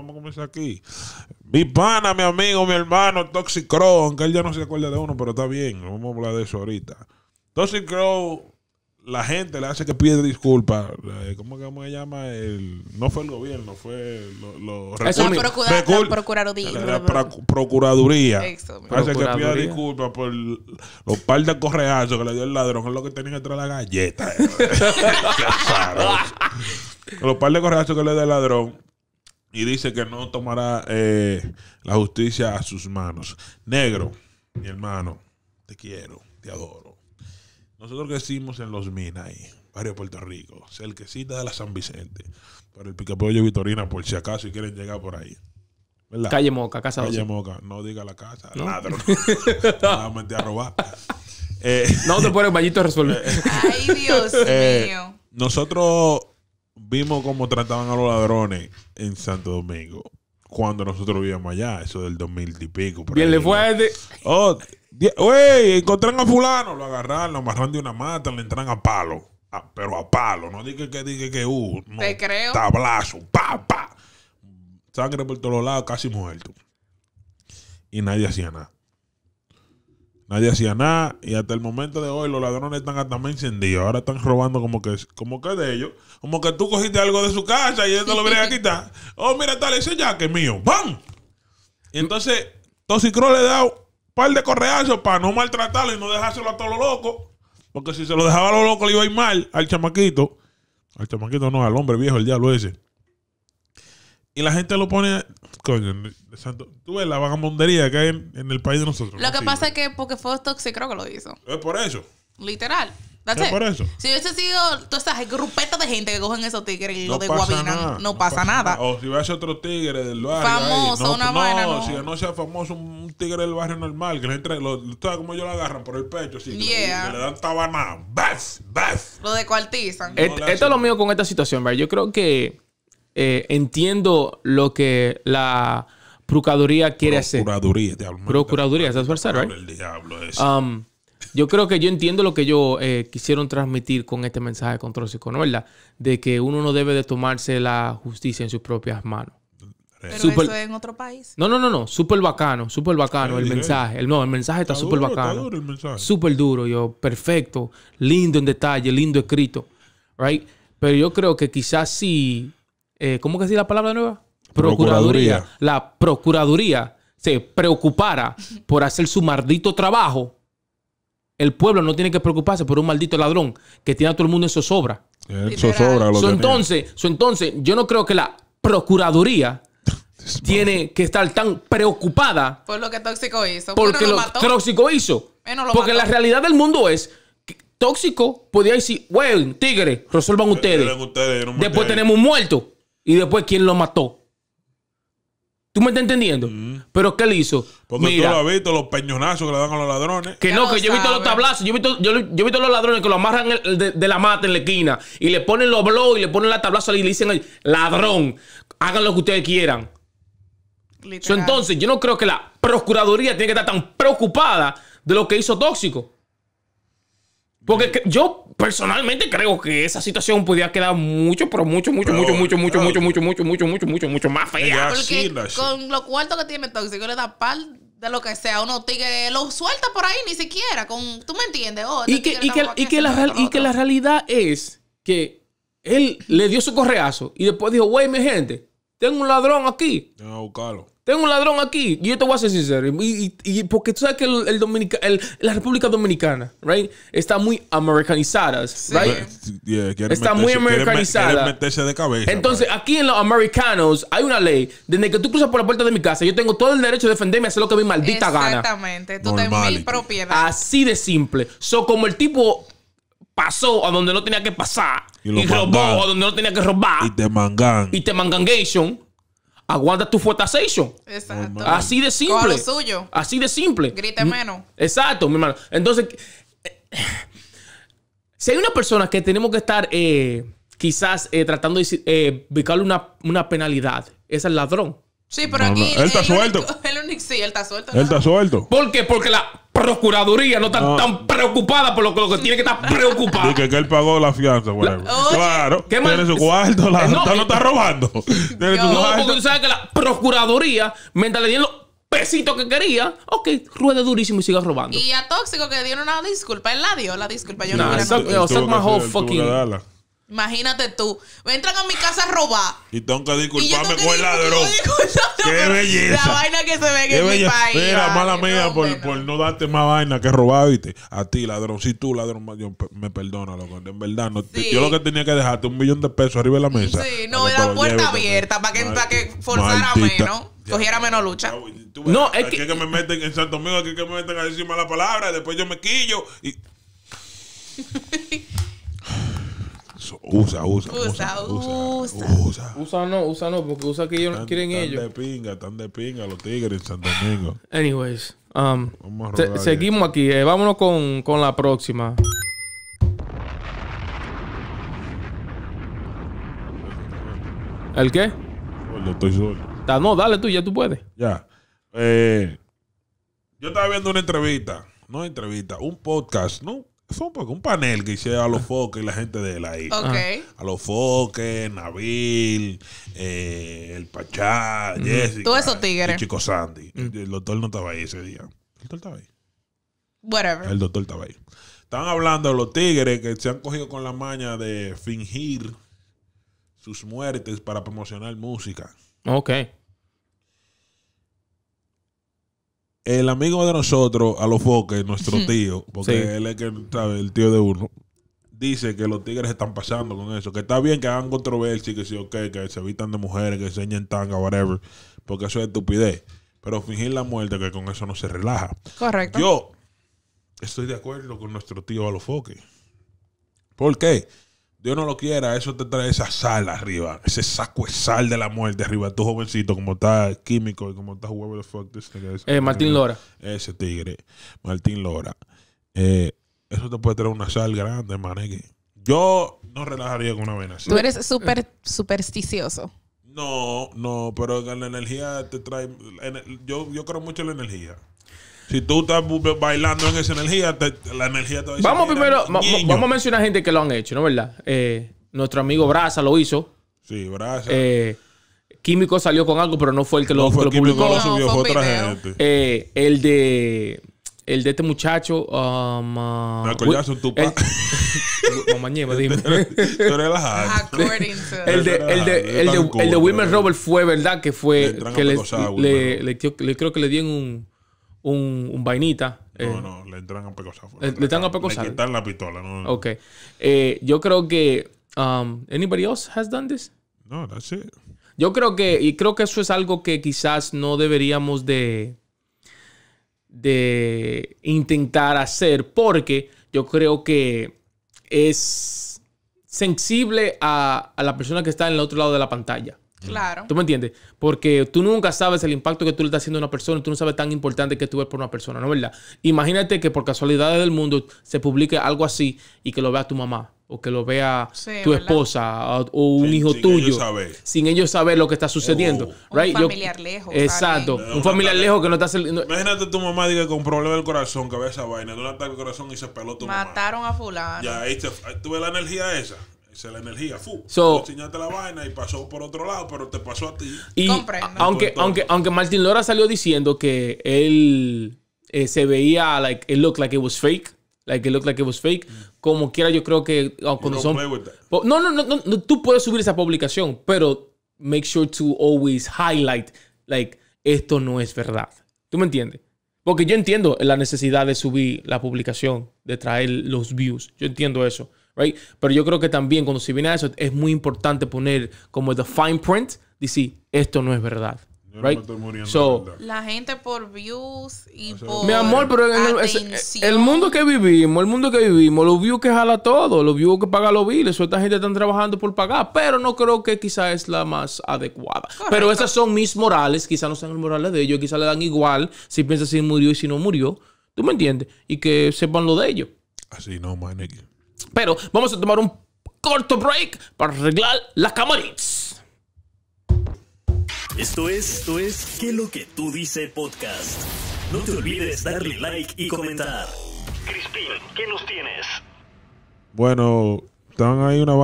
Vamos a comenzar aquí. Mi pana, mi amigo, mi hermano, Toxic Crow, aunque él ya no se acuerda de uno, pero está bien, vamos a hablar de eso ahorita. Toxic Crow, la gente le hace que pida disculpas. Eh, ¿Cómo que se llama? El, no fue el gobierno, fue los lo, eso Es la, procuraduría. procuraduría. hace que pida disculpas por los par de correazos que le dio el ladrón, es lo que tenía entre de la galleta. los par de correazos que le dio el ladrón y dice que no tomará eh, la justicia a sus manos. Negro, mi hermano, te quiero, te adoro. Nosotros crecimos en Los Minas, ahí, barrio Puerto Rico, cerquecita de la San Vicente, para el Picapollo Vitorina, por si acaso y quieren llegar por ahí. ¿Verdad? Calle Moca, casa Calle Moca, no diga la casa, ¿No? ladrón. no, a robar. no te pones bañito a resolver. Ay, Dios eh, mío. Nosotros vimos cómo trataban a los ladrones en Santo Domingo cuando nosotros vivíamos allá, eso del 2000 y pico. Bien, le fue a este. Oh, encontraron a fulano, lo agarraron, lo amarraron de una mata, le entran a palo. pero a palo, no dije que dije que uh, Te creo. Tablazo, pa, pa. Sangre por todos lados, casi muerto. Y nadie hacía nada. Nadie hacía nada y hasta el momento de hoy los ladrones están hasta más encendidos. Ahora están robando como que como que de ellos. Como que tú cogiste algo de su casa y no lo vienen a quitar. Oh, mira tal, ese ya que es mío. ¡Bam! Y mm. entonces Tosicro le da un par de correazos para no maltratarlo y no dejárselo a todos los locos. Porque si se lo dejaba a los locos le iba a ir mal al chamaquito. Al chamaquito no, al hombre viejo, el diablo ese. Y la gente lo pone coño, santo, tú ves la vagabundería que hay en, el país de nosotros. Lo que pasa es que porque fue Toxic creo que lo hizo. Es por eso. Literal. Es por eso. Si hubiese sido toda esas grupeta de gente que cogen esos tigres y lo de guabina no, pasa, nada. O si hubiese otro tigre del barrio. Famoso, una vaina. No, si no sea famoso un tigre del barrio normal, que la gente, lo, ¿sabes cómo ellos lo agarran por el pecho? sí le, dan tabanada. ¡Bes! ¡Bes! Lo descuartizan. cuartizan. esto es lo mío con esta situación, ¿verdad? Yo creo que eh, entiendo lo que la Procuraduría quiere hacer. Procuraduría, te hablo. Procuraduría, um, yo creo que yo entiendo lo que yo eh, quisieron transmitir con este mensaje de control ¿verdad? de que uno no debe de tomarse la justicia en sus propias manos. Pero eso es en otro país. No, no, no, no. Súper bacano, súper bacano el, mensaje. El, no, el mensaje está súper bacano. Súper duro, yo. Perfecto. Lindo en detalle, lindo escrito. Right? Pero yo creo que quizás si eh, ¿cómo que decir la palabra nueva? Procuraduría. La Procuraduría se preocupara por hacer su maldito trabajo, el pueblo no tiene que preocuparse por un maldito ladrón que tiene a todo el mundo en zozobra. Eh, zozobra entonces, entonces, yo no creo que la Procuraduría tiene que estar tan preocupada por lo que Tóxico hizo. Porque Tóxico hizo. Eh, porque la realidad del mundo es que Tóxico podía decir, bueno, tigre, resuelvan ustedes. Después tenemos un muerto y después quién lo mató. ¿Tú me estás entendiendo? Mm. ¿Pero qué le hizo? Porque Mira, tú lo has visto, los peñonazos que le dan a los ladrones. Que no, que yo he visto los tablazos. Yo he visto, yo, los ladrones que lo amarran de, la mata en la esquina y le ponen los blogs y le ponen la tablaza y le dicen, ladrón, hagan lo que ustedes quieran. entonces, yo no creo que la Procuraduría tiene que estar tan preocupada de lo que hizo Tóxico. Porque yo personalmente creo que esa situación podía quedar mucho, pero mucho, mucho, mucho, mucho, mucho, mucho, eh, mucho, mucho, mucho, mucho, mucho, mucho más fea. Porque con lo cuartos que tiene tóxico le da par de lo que sea, uno lo suelta por ahí ni siquiera, con, tú me entiendes. y que, la, realidad es que él le dio su correazo y después dijo, güey, mi gente, tengo un ladrón aquí. No, a tengo un ladrón aquí. Y yo te voy a ser sincero. Y, porque tú sabes que la República Dominicana, right? Está muy americanizada, está muy americanizada. Entonces, aquí en los americanos hay una ley. Desde que tú cruzas por la puerta de mi casa, yo tengo todo el derecho de defenderme y hacer lo que mi maldita gana. Exactamente. Tú tenés mi propiedad. Así de simple. So, como el tipo pasó a donde no tenía que pasar y, robó a donde no tenía que robar y te mangan y te mangangation aguanta tu fortasation. Exacto. Así de simple. Así de simple. Grite menos. Exacto, mi hermano. Entonces, eh, si hay una persona que tenemos que estar eh, quizás eh, tratando de eh, una, penalidad, es el ladrón. Sí, pero aquí. Él está suelto. sí, él está suelto. Él está suelto. ¿Por qué? Porque la Procuraduría no está ah. tan preocupada por lo que, tiene que estar preocupada. Dice que él pagó la fianza, güey. Claro. ¿Qué más? Tiene su cuarto, la, eh, eh, no, está robando. No, porque tú sabes que la Procuraduría, mientras le dieron los pesitos que quería, ok, ruede durísimo y siga robando. Y a Tóxico que dieron una disculpa. Él la dio la disculpa. Yo no era... No, fucking- Imagínate tú. Me entran a mi casa a robar. Y tengo que disculparme con el ladrón. Qué belleza. La vaina que se ve en mi país. Mira, mala mía, por, no. por, no darte más vaina que robar, ¿viste? A ti, ladrón. Si tú, ladrón, me perdona, loco. En verdad, no, yo lo que tenía que dejarte un millón de pesos arriba de la mesa. Sí, no, la puerta abierta para que, para que forzara menos. Cogiera menos lucha. no, es que... que me meten en Santo Domingo, aquí que me meten a decir mala palabra, después yo me quillo y... usa, usa, usa, usa, usa, usa, no, usa no, porque usa que ellos quieren ellos. Están de pinga, están de pinga los tigres en San Domingo. Anyways, um, seguimos aquí, eh, vámonos con, con la próxima. ¿El qué? Solo, estoy solo. No, dale tú, ya tú puedes. Ya. Eh, yo estaba viendo una entrevista, no entrevista, un podcast, ¿no? Fue pues un, panel que hicieron a los foques y la gente de la isla. A los foques, Nabil, eh, el Pachá, Jessica. Todos esos ah, tigres. Chico Sandy. Mm. El doctor no estaba ahí ese día. El doctor estaba ahí. Whatever. El doctor estaba ahí. Estaban hablando de los tigres que se han cogido con la maña de fingir sus muertes para promocionar música. Ok. el amigo de nosotros, a los nuestro tío, porque él es que, el tío de uno, dice que los tigres están pasando con eso. Que está bien que hagan controversia, que sí, ok, que se evitan de mujeres, que enseñen tanga, whatever, porque eso es estupidez. Pero fingir la muerte, que con eso no se relaja. Correcto. Yo estoy de acuerdo con nuestro tío a ¿Por qué? Dios no lo quiera, eso te trae esa sal arriba, ese saco de sal de la muerte arriba, Tú, jovencito, como está químico y como estás huevo the fuck Eh, Martín Lora. Ese tigre, Martín Lora. Eh, eso te puede traer una sal grande, manegue. Yo no relajaría con una vena así. Tú eres súper supersticioso. No, no, pero la energía te trae. Yo, yo creo mucho en la energía si tú estás bailando en esa energía, la energía te va a Vamos primero, vamos a mencionar gente que lo han hecho, ¿no verdad? Eh, nuestro amigo Braza lo hizo. Sí, Braza. Eh, químico salió con algo, pero no fue el que lo, publicó. No, otra eh, el de el de este muchacho. Me um, uh, de, tu Mamá dime. El de, el de, el de, Wilmer Robert fue, ¿verdad? Que fue. que le, le, creo que le dieron un un, vainita. No, eh, no, le entran a pecosar. Le, a Le quitan la pistola. ok. Eh, yo creo que... Um, ¿Anybody else has done this? No, that's it. Yo creo que... Y creo que eso es algo que quizás no deberíamos de... De intentar hacer porque yo creo que es sensible a la persona que está en el otro lado de la pantalla. Claro. ¿Tú me entiendes? Porque tú nunca sabes el impacto que tú le estás haciendo a una persona, tú no sabes tan importante que tú eres por una persona, ¿no es verdad? Imagínate que por casualidades del mundo se publique algo así y que lo vea tu mamá o que lo vea tu esposa o, un hijo tuyo sin ellos saber lo que está sucediendo. Oh. Un familiar lejos. Exacto. un familiar lejos que no está... Imagínate tu mamá diga con problema del corazón, que ve esa vaina, de ataque al corazón y se peló tu mamá. Mataron a fulano. Ya, ahí tuve la energía esa la energía, fu. enseñaste la vaina y pasó por otro lado, pero te pasó a ti. Y aunque, aunque, aunque Martin Lora salió diciendo que él eh, se veía, like, it looked like it was fake. Like it looked like it was fake. Como quiera, yo creo que ah, cuando son. No, no, no, no, no, tú puedes subir esa publicación, pero make sure to always highlight, like, esto no es verdad. ¿Tú me entiendes? Porque yo entiendo la necesidad de subir la publicación, de traer los views. Yo entiendo eso. Pero yo creo que también cuando se viene a eso es muy importante poner como the fine print, decir, esto no es verdad. la gente por views y por. Mi amor, pero el, mundo que vivimos, el mundo que vivimos, los views que jala todo, los views que paga los bills o esta gente están trabajando por pagar, pero no creo que quizá es la más adecuada. Pero esas son mis morales, quizás no sean los morales de ellos, quizás le dan igual si piensa si murió y si no murió. ¿Tú me entiendes? Y que sepan lo de ellos. Así no, my pero vamos a tomar un corto break para arreglar las camaritas. Esto es, esto es, ¿qué lo que tú dices podcast? No te olvides darle like y comentar. Crispin, ¿qué nos tienes? Bueno, están ahí una